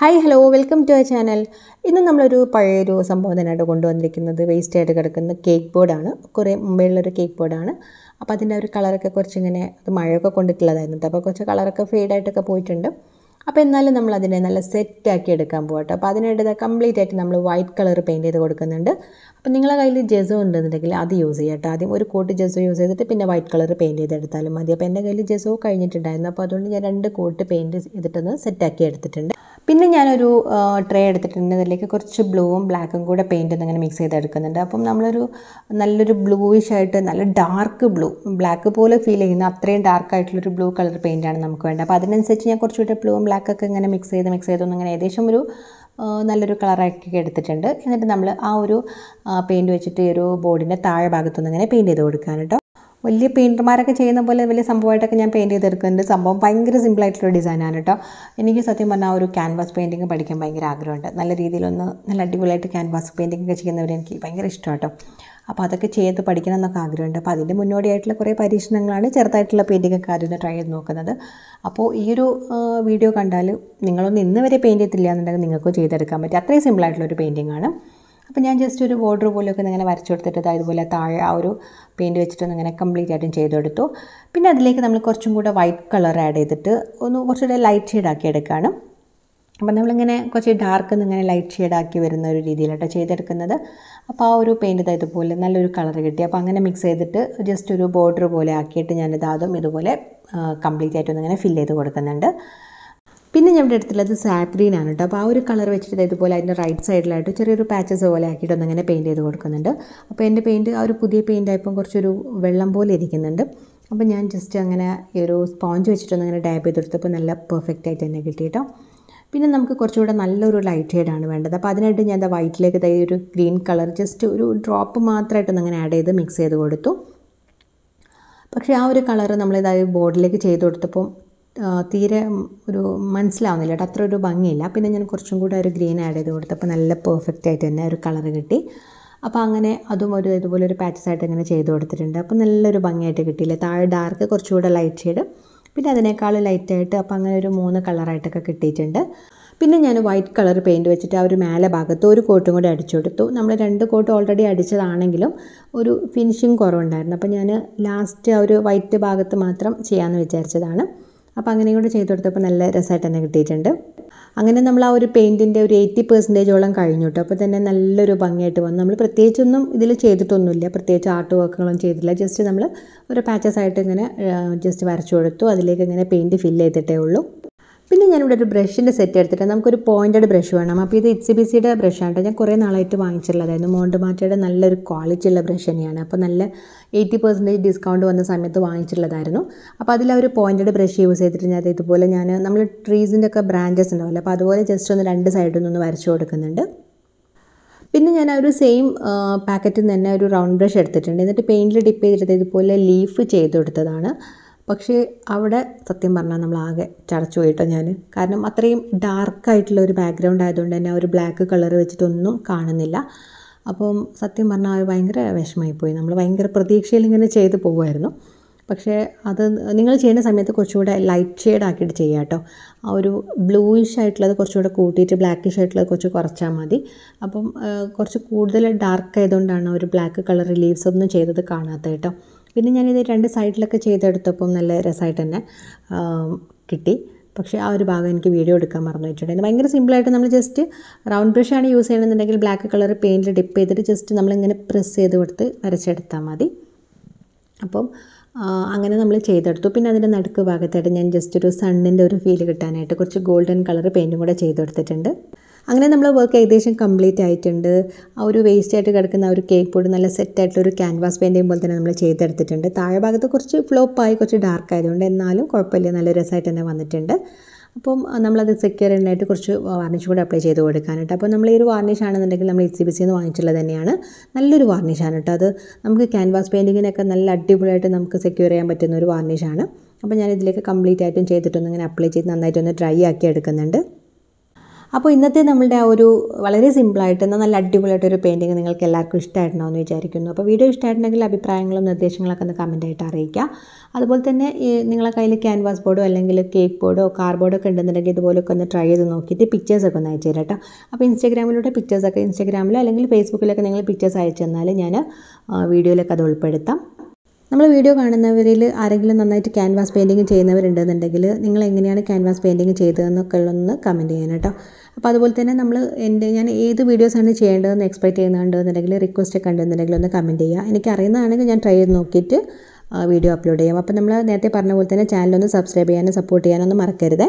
hi hello welcome to our channel ഇന്ന് നമ്മളൊരു പഴയൊരു സംഭവം തന്നെയാണ് കൊണ്ടുവന്നിരിക്കുന്നത് വേസ്റ്റ് ആയിട്ട് കിടക്കുന്ന കേക്ക് ബോർഡാണ് കുറേ മുമ്പേയുള്ളൊരു കേക്ക് ബോർഡാണ് അപ്പോൾ അതിൻ്റെ ഒരു കളറൊക്കെ കുറച്ചിങ്ങനെ അത് മഴയൊക്കെ കൊണ്ടിട്ടുള്ളതായിരുന്നു അപ്പോൾ കുറച്ച് കളറൊക്കെ ഫെയ്ഡായിട്ടൊക്കെ പോയിട്ടുണ്ട് അപ്പോൾ എന്നാലും നമ്മൾ അതിനെ നല്ല സെറ്റാക്കി എടുക്കാൻ പോകട്ടെ അപ്പോൾ അതിനായിട്ട് കംപ്ലീറ്റ് ആയിട്ട് നമ്മൾ വൈറ്റ് കളർ പെയിൻറ്റ് ചെയ്ത് കൊടുക്കുന്നുണ്ട് അപ്പം നിങ്ങളുടെ കയ്യിൽ ജെസോ ഉണ്ടെന്നുണ്ടെങ്കിൽ അത് യൂസ് ചെയ്യാം ആദ്യം ഒരു കോട്ട് ജെസോ യൂസ് ചെയ്തിട്ട് പിന്നെ വൈറ്റ് കളർ പെയിൻറ് ചെയ്തെടുത്താലും മതി അപ്പോൾ എൻ്റെ കയ്യിൽ ജെസോ കഴിഞ്ഞിട്ടുണ്ടായിരുന്നു അപ്പോൾ അതുകൊണ്ട് ഞാൻ രണ്ട് കോട്ട് പെയിൻറ് ചെയ്തിട്ടൊന്ന് സെറ്റാക്കി എടുത്തിട്ടുണ്ട് പിന്നെ ഞാനൊരു ട്രേ എടുത്തിട്ടുണ്ട് അതിലേക്ക് കുറച്ച് ബ്ലൂവും ബ്ലാക്കും കൂടെ പെയിൻറ്റ് അങ്ങനെ മിക്സ് ചെയ്തെടുക്കുന്നുണ്ട് അപ്പം നമ്മളൊരു നല്ലൊരു ബ്ലൂയിഷ് ആയിട്ട് നല്ല ഡാർക്ക് ബ്ലൂ ബ്ലാക്ക് പോലെ ഫീൽ ചെയ്യുന്ന അത്രയും ഡാർക്ക് ആയിട്ടുള്ളൊരു ബ്ലൂ കളർ ആണ് നമുക്ക് വേണ്ടത് അപ്പോൾ അതിനനുസരിച്ച് ഞാൻ കുറച്ചുകൂടെ ബ്ലൂവും ബ്ലാക്കൊക്കെ ഇങ്ങനെ മിക്സ് ചെയ്ത് മിക്സ് ചെയ്തൊന്നും അങ്ങനെ ഏകദേശം ഒരു നല്ലൊരു കളറാക്കി എടുത്തിട്ടുണ്ട് എന്നിട്ട് നമ്മൾ ആ ഒരു പെയിൻറ്റ് വെച്ചിട്ട് ഈ ഒരു ബോർഡിൻ്റെ താഴെ ഭാഗത്തുനിന്ന് ഇങ്ങനെ പെയിൻറ്റ് ചെയ്ത് കൊടുക്കാൻ കേട്ടോ വലിയ പെയിൻറ്റർമാരൊക്കെ ചെയ്യുന്ന പോലെ വലിയ സംഭവമായിട്ടൊക്കെ ഞാൻ പെയിൻറ്റ് ചെയ്തെടുക്കുന്നുണ്ട് സംഭവം ഭയങ്കര സിമ്പിളായിട്ടുള്ള ഡിസൈനാണ് കേട്ടോ എനിക്ക് സത്യം പറഞ്ഞാൽ ഒരു ക്യാൻവാസ് പെയിൻറ്റിങ് പഠിക്കാൻ ഭയങ്കര ആഗ്രഹമുണ്ട് നല്ല രീതിയിലൊന്ന് നല്ല അടിപൊളിയായിട്ട് ക്യാൻവാസ് പെയിൻറ്റിംഗ് ഒക്കെ ചെയ്യുന്നവർ എനിക്ക് ഭയങ്കര ഇഷ്ടമാണ് കേട്ടോ അപ്പോൾ അതൊക്കെ ചെയ്ത് പഠിക്കണം എന്നൊക്കെ ആഗ്രഹമുണ്ട് അപ്പോൾ അതിൻ്റെ മുന്നോടിയായിട്ടുള്ള കുറേ പരീക്ഷണങ്ങളാണ് ചെറുതായിട്ടുള്ള പെയിൻറ്റിംഗ് ഒക്കെ ആദ്യം ട്രൈ ചെയ്ത് നോക്കുന്നത് അപ്പോൾ ഈ ഒരു വീഡിയോ കണ്ടാൽ നിങ്ങളൊന്നും ഇന്ന് വരെ പെയിൻറ്റ് ചെയ്തില്ല എന്നുണ്ടെങ്കിൽ നിങ്ങൾക്ക് ചെയ്തെടുക്കാൻ പറ്റും അത്രയും ഒരു പെയിൻറ്റിംഗ് ആണ് അപ്പോൾ ഞാൻ ജസ്റ്റ് ഒരു ബോർഡർ പോലെയൊക്കെ ഇങ്ങനെ വരച്ചു കൊടുത്തിട്ട് ഇതുപോലെ താഴെ ആ ഒരു പെയിൻറ്റ് വെച്ചിട്ടൊന്ന് ഇങ്ങനെ കംപ്ലീറ്റ് ആയിട്ടും ചെയ്തെടുത്തു പിന്നെ അതിലേക്ക് നമ്മൾ കുറച്ചും കൂടെ വൈറ്റ് കളർ ആഡ് ചെയ്തിട്ട് ഒന്ന് കുറച്ചുകൂടെ ലൈറ്റ് ഷെയ്ഡാക്കി എടുക്കുകയാണ് അപ്പോൾ നമ്മളിങ്ങനെ കുറച്ച് ഡാർക്ക് ഇങ്ങനെ ലൈറ്റ് ഷെയ്ഡാക്കി വരുന്ന ഒരു രീതിയിലാട്ടോ ചെയ്തെടുക്കുന്നത് അപ്പോൾ ആ ഒരു പെയിൻറ്റ് ഇതുപോലെ നല്ലൊരു കളർ കിട്ടി അപ്പോൾ അങ്ങനെ മിക്സ് ചെയ്തിട്ട് ജസ്റ്റ് ഒരു ബോർഡർ പോലെ ആക്കിയിട്ട് ഞാനിത് അതും ഇതുപോലെ കംപ്ലീറ്റ് ആയിട്ടൊന്നിങ്ങനെ ഫില്ല് ചെയ്ത് കൊടുക്കുന്നുണ്ട് പിന്നെ ഞാൻ ഇവിടെ എടുത്തുള്ളത് ആണ് കേട്ടോ അപ്പോൾ ആ ഒരു കളർ വെച്ചിട്ട് ഇതുപോലെ അതിൻ്റെ റൈറ്റ് സൈഡിലായിട്ട് ചെറിയൊരു പാച്ചസ് പോലെ ആക്കിയിട്ട് ഇങ്ങനെ പെയിൻറ്റ് ചെയ്ത് കൊടുക്കുന്നുണ്ട് അപ്പോൾ എൻ്റെ പെയിൻറ്റ് ആ ഒരു പുതിയ പെയിൻ്റ് ആയപ്പോൾ കുറച്ചൊരു വെള്ളം പോലെ ഇരിക്കുന്നുണ്ട് അപ്പോൾ ഞാൻ ജസ്റ്റ് അങ്ങനെ ഈ ഒരു സ്പോഞ്ച് വെച്ചിട്ടൊന്ന് അങ്ങനെ ഡാബ് ചെയ്ത് കൊടുത്തപ്പോൾ നല്ല പെർഫെക്റ്റ് ആയിട്ട് തന്നെ കിട്ടി കേട്ടോ പിന്നെ നമുക്ക് കുറച്ചുകൂടെ നല്ലൊരു ലൈറ്റ് ഷെയ്ഡാണ് വേണ്ടത് അപ്പോൾ അതിനായിട്ട് ഞാൻ വൈറ്റിലേക്ക് തൈ ഒരു ഗ്രീൻ കളർ ജസ്റ്റ് ഒരു ഡ്രോപ്പ് മാത്രമായിട്ടൊന്ന് അങ്ങനെ ആഡ് ചെയ്ത് മിക്സ് ചെയ്ത് കൊടുത്തു പക്ഷേ ആ ഒരു കളർ നമ്മളിതായി ബോർഡിലേക്ക് ചെയ്ത് കൊടുത്തപ്പോൾ തീരെ ഒരു മനസ്സിലാവുന്നില്ല കേട്ടോ അത്ര ഒരു ഭംഗിയില്ല പിന്നെ ഞാൻ കുറച്ചും കൂടെ ഒരു ഗ്രീൻ ആഡ് ചെയ്ത് കൊടുത്തപ്പോൾ നല്ല പെർഫെക്റ്റ് ആയിട്ട് തന്നെ ഒരു കളർ കിട്ടി അപ്പോൾ അങ്ങനെ അതും ഒരു ഇതുപോലെ ഒരു പാച്ചസ് ആയിട്ട് ഇങ്ങനെ ചെയ്ത് കൊടുത്തിട്ടുണ്ട് അപ്പോൾ നല്ലൊരു ഭംഗിയായിട്ട് കിട്ടിയില്ല താഴെ ഡാർക്ക് കൂടെ ലൈറ്റ് ഷെയ്ഡ് പിന്നെ അതിനേക്കാൾ ലൈറ്റായിട്ട് അപ്പോൾ അങ്ങനെ ഒരു മൂന്ന് കളറായിട്ടൊക്കെ കിട്ടിയിട്ടുണ്ട് പിന്നെ ഞാൻ വൈറ്റ് കളർ പെയിൻറ്റ് വെച്ചിട്ട് ആ ഒരു മേലെ ഭാഗത്ത് ഒരു കോട്ടും കൂടി അടിച്ചു കൊടുത്തു നമ്മൾ രണ്ട് കോട്ട് ഓൾറെഡി അടിച്ചതാണെങ്കിലും ഒരു ഫിനിഷിങ് കുറവുണ്ടായിരുന്നു അപ്പോൾ ഞാൻ ലാസ്റ്റ് ആ ഒരു വൈറ്റ് ഭാഗത്ത് മാത്രം ചെയ്യാമെന്ന് വിചാരിച്ചതാണ് അപ്പോൾ അങ്ങനെയും കൂടെ ചെയ്ത് കൊടുത്തപ്പോൾ നല്ല രസമായിട്ട് തന്നെ കിട്ടിയിട്ടുണ്ട് അങ്ങനെ നമ്മൾ ആ ഒരു പെയിൻറ്റിൻ്റെ ഒരു എയ്റ്റി പെർസെൻറ്റേജോളം കഴിഞ്ഞു കേട്ടോ അപ്പോൾ തന്നെ നല്ലൊരു ഭംഗിയായിട്ട് വന്നു നമ്മൾ പ്രത്യേകിച്ചൊന്നും ഇതിൽ ചെയ്തിട്ടൊന്നുമില്ല പ്രത്യേകിച്ച് ആർട്ട് വർക്കുകളൊന്നും ചെയ്തില്ല ജസ്റ്റ് നമ്മൾ ഒരു പാച്ചസ് ആയിട്ട് ഇങ്ങനെ ജസ്റ്റ് വരച്ചു കൊടുത്തു അതിലേക്ക് ഇങ്ങനെ പെയിൻറ്റ് ഫില്ല് ചെയ്തിട്ടേ ഉള്ളൂ പിന്നെ ഞാനിവിടെ ഒരു ബ്രഷിൻ്റെ സെറ്റ് എടുത്തിട്ട് നമുക്കൊരു പോയിൻറ്റഡ് ബ്രഷ് വേണം അപ്പോൾ ഇത് ഇറ്റ്സി ബി സിയുടെ ബ്രഷാണ് ഞാൻ കുറേ നാളായിട്ട് വാങ്ങിച്ചിട്ടുള്ളതായിരുന്നു മാറ്റയുടെ നല്ലൊരു ക്വാളിറ്റി ഉള്ള ബ്രഷ് തന്നെയാണ് അപ്പോൾ നല്ല എയ്റ്റി പെർസെൻറ്റേജ് ഡിസ്കൗണ്ട് വന്ന സമയത്ത് വാങ്ങിച്ചിട്ടുള്ളതായിരുന്നു അപ്പോൾ അതിൽ ഒരു പോയിൻറ്റഡ് ബ്രഷ് യൂസ് ചെയ്തിട്ട് ഞാൻ ഇതുപോലെ ഞാൻ നമ്മൾ ട്രീസിൻ്റെ ഒക്കെ ബ്രാഞ്ചസ് ഉണ്ടാവില്ല അപ്പോൾ അതുപോലെ ജസ്റ്റ് ഒന്ന് രണ്ട് സൈഡിൽ നിന്നൊന്ന് വരച്ചു കൊടുക്കുന്നുണ്ട് പിന്നെ ഞാൻ ആ ഒരു സെയിം പാക്കറ്റിൽ നിന്ന് തന്നെ ഒരു റൗണ്ട് ബ്രഷ് എടുത്തിട്ടുണ്ട് എന്നിട്ട് പെയിൻറ്റിൽ ഡിപ്പ് ചെയ്തിട്ട് ഇതുപോലെ ലീഫ് ചെയ്തു കൊടുത്തതാണ് പക്ഷേ അവിടെ സത്യം പറഞ്ഞാൽ നമ്മളാകെ ചടച്ചു പോയിട്ടോ ഞാൻ കാരണം അത്രയും ഡാർക്കായിട്ടുള്ള ഒരു ബാക്ക്ഗ്രൗണ്ട് ആയതുകൊണ്ട് തന്നെ ഒരു ബ്ലാക്ക് കളർ വെച്ചിട്ടൊന്നും കാണുന്നില്ല അപ്പം സത്യം പറഞ്ഞാൽ അവർ ഭയങ്കര വിഷമമായിപ്പോയി നമ്മൾ ഭയങ്കര പ്രതീക്ഷയിൽ ഇങ്ങനെ ചെയ്ത് പോകുമായിരുന്നു പക്ഷേ അത് നിങ്ങൾ ചെയ്യുന്ന സമയത്ത് കുറച്ചുകൂടെ ലൈറ്റ് ഷെയ്ഡ് ആക്കിയിട്ട് ചെയ്യുക കേട്ടോ ആ ഒരു ബ്ലൂയിഷ് ആയിട്ടുള്ളത് കുറച്ചുകൂടെ കൂട്ടിയിട്ട് ബ്ലാക്കിഷ് ആയിട്ടുള്ളത് കുറച്ച് കുറച്ചാൽ മതി അപ്പം കുറച്ച് കൂടുതൽ ഡാർക്ക് ആയതുകൊണ്ടാണ് ഒരു ബ്ലാക്ക് കളർ ലീവ്സ് ഒന്നും ചെയ്തത് കാണാത്തത് കേട്ടോ പിന്നെ ഞാനിത് രണ്ട് സൈഡിലൊക്കെ ചെയ്തെടുത്തപ്പം നല്ല രസമായിട്ട് തന്നെ കിട്ടി പക്ഷേ ആ ഒരു ഭാഗം എനിക്ക് വീഡിയോ എടുക്കാൻ മറന്നു വെച്ചിട്ടുണ്ടായിരുന്നു ഭയങ്കര സിമ്പിളായിട്ട് നമ്മൾ ജസ്റ്റ് റൗണ്ട് ബ്രഷാണ് യൂസ് ചെയ്യണമെന്നുണ്ടെങ്കിൽ ബ്ലാക്ക് കളർ പെയിൻറ്റിൽ ഡിപ്പ് ചെയ്തിട്ട് ജസ്റ്റ് നമ്മളിങ്ങനെ പ്രസ് ചെയ്ത് കൊടുത്ത് വരച്ചെടുത്താൽ മതി അപ്പം അങ്ങനെ നമ്മൾ ചെയ്തെടുത്തു പിന്നെ അതിൻ്റെ നടുക്ക് ഭാഗത്തായിട്ട് ഞാൻ ജസ്റ്റ് ഒരു സണ്ണിൻ്റെ ഒരു ഫീൽ കിട്ടാനായിട്ട് കുറച്ച് ഗോൾഡൻ കളർ പെയിൻറ്റും കൂടെ ചെയ്ത് കൊടുത്തിട്ടുണ്ട് അങ്ങനെ നമ്മൾ വർക്ക് ഏകദേശം കംപ്ലീറ്റ് ആയിട്ടുണ്ട് ആ ഒരു വേസ്റ്റ് ആയിട്ട് കിടക്കുന്ന ആ ഒരു കേക്ക് പൊടി നല്ല സെറ്റായിട്ടുള്ള ഒരു ക്യാൻവാസ് പെയിൻറ്റിങ് പോലെ തന്നെ നമ്മൾ ചെയ്തെടുത്തിട്ടുണ്ട് താഴെ ഭാഗത്ത് കുറച്ച് ഫ്ലോപ്പായി കുറച്ച് ഡാർക്ക് ആയതുകൊണ്ട് എന്നാലും കുഴപ്പമില്ല നല്ല രസമായിട്ട് തന്നെ വന്നിട്ടുണ്ട് അപ്പം നമ്മളത് സെക്യൂർ ചെയ്യാനായിട്ട് കുറച്ച് വാർണിഷ് കൂടെ അപ്ലൈ ചെയ്ത് കൊടുക്കാനായിട്ട് അപ്പോൾ നമ്മൾ ഈ ഒരു വാർണിഷ് ആണെന്നുണ്ടെങ്കിൽ നമ്മൾ എച്ച് സി ബി സിന്ന് വാങ്ങിച്ചുള്ളത് തന്നെയാണ് നല്ലൊരു വാർണിഷാണ് കേട്ടോ അത് നമുക്ക് ക്യാൻവാസ് പെയിൻറ്റിങ്ങിനൊക്കെ നല്ല അടിപൊളിയായിട്ട് നമുക്ക് സെക്യൂർ ചെയ്യാൻ പറ്റുന്ന ഒരു വാർണിഷാണ് അപ്പോൾ ഞാൻ ഇതിലേക്ക് കംപ്ലീറ്റ് ആയിട്ടും ചെയ്തിട്ടൊന്നും ഇങ്ങനെ അപ്ലൈ ചെയ്ത് നന്നായിട്ടൊന്ന് ഡ്രൈ ആക്കി എടുക്കുന്നുണ്ട് അപ്പോൾ ഇന്നത്തെ നമ്മളുടെ ആ ഒരു വളരെ സിമ്പിളായിട്ട് എന്നാൽ നല്ല അടിപൊളിയായിട്ടൊരു പെയിൻറ്റിങ് നിങ്ങൾക്ക് എല്ലാവർക്കും ഇഷ്ടമായിട്ടുണ്ടോ എന്ന് വിചാരിക്കുന്നു അപ്പോൾ വീഡിയോ ഇഷ്ടമായിട്ടുണ്ടെങ്കിൽ അഭിപ്രായങ്ങളും നിർദ്ദേശങ്ങളൊക്കെ ഒന്ന് ആയിട്ട് അറിയിക്കുക അതുപോലെ തന്നെ നിങ്ങളെ കയ്യിൽ ക്യാൻവാസ് ബോർഡോ അല്ലെങ്കിൽ കേക്ക് ബോർഡോ കാർബോർഡോ ഒക്കെ ഉണ്ടെന്നുണ്ടെങ്കിൽ ഇതുപോലൊക്കെ ഒന്ന് ട്രൈ ചെയ്ത് നോക്കിയിട്ട് പിക്ചേഴ്സൊക്കെ ഒന്ന് അയച്ചു തരാം കേട്ടോ അപ്പോൾ ഇൻസ്റ്റാഗ്രാമിലൂടെ പിക്ചേഴ്സൊക്കെ ഇൻസ്റ്റാഗ്രാമിലോ അല്ലെങ്കിൽ ഫേസ്ബുക്കിലൊക്കെ നിങ്ങൾ പിക്ചേഴ്സ് അയച്ചു തന്നാൽ ഞാൻ വീഡിയോയിലൊക്കെ അത് ഉൾപ്പെടുത്താം നമ്മൾ വീഡിയോ കാണുന്നവരിൽ ആരെങ്കിലും നന്നായിട്ട് ക്യാൻവാസ് പെയിൻറ്റിങ് ചെയ്യുന്നവരുണ്ടെന്നുണ്ടെങ്കിൽ നിങ്ങൾ എങ്ങനെയാണ് ക്യാൻവാസ് പെയിൻറ്റിങ് ചെയ്തതെന്നൊക്കെ ഉള്ളൊന്ന് കമൻറ്റ് ചെയ്യാൻ കേട്ടോ അപ്പോൾ അതുപോലെ തന്നെ നമ്മൾ എൻ്റെ ഞാൻ ഏത് വീഡിയോസാണ് ചെയ്യേണ്ടതെന്ന് എക്സ്പെക്ട് ചെയ്യുന്നുണ്ടെന്നുണ്ടെങ്കിൽ റിക്വസ്റ്റ് ഒക്കെ ഉണ്ടെന്നുണ്ടെങ്കിൽ ഒന്ന് കമൻറ്റ് ചെയ്യുക എനിക്ക് അറിയുന്നതാണെങ്കിൽ ഞാൻ ട്രൈ ചെയ്ത് നോക്കിയിട്ട് വീഡിയോ അപ്ലോഡ് ചെയ്യാം അപ്പോൾ നമ്മൾ നേരത്തെ പറഞ്ഞ പോലെ തന്നെ ചാനലൊന്ന് സബ്സ്ക്രൈബ് ചെയ്യാനും സപ്പോർട്ട് ചെയ്യാനൊന്നും മറക്കരുത്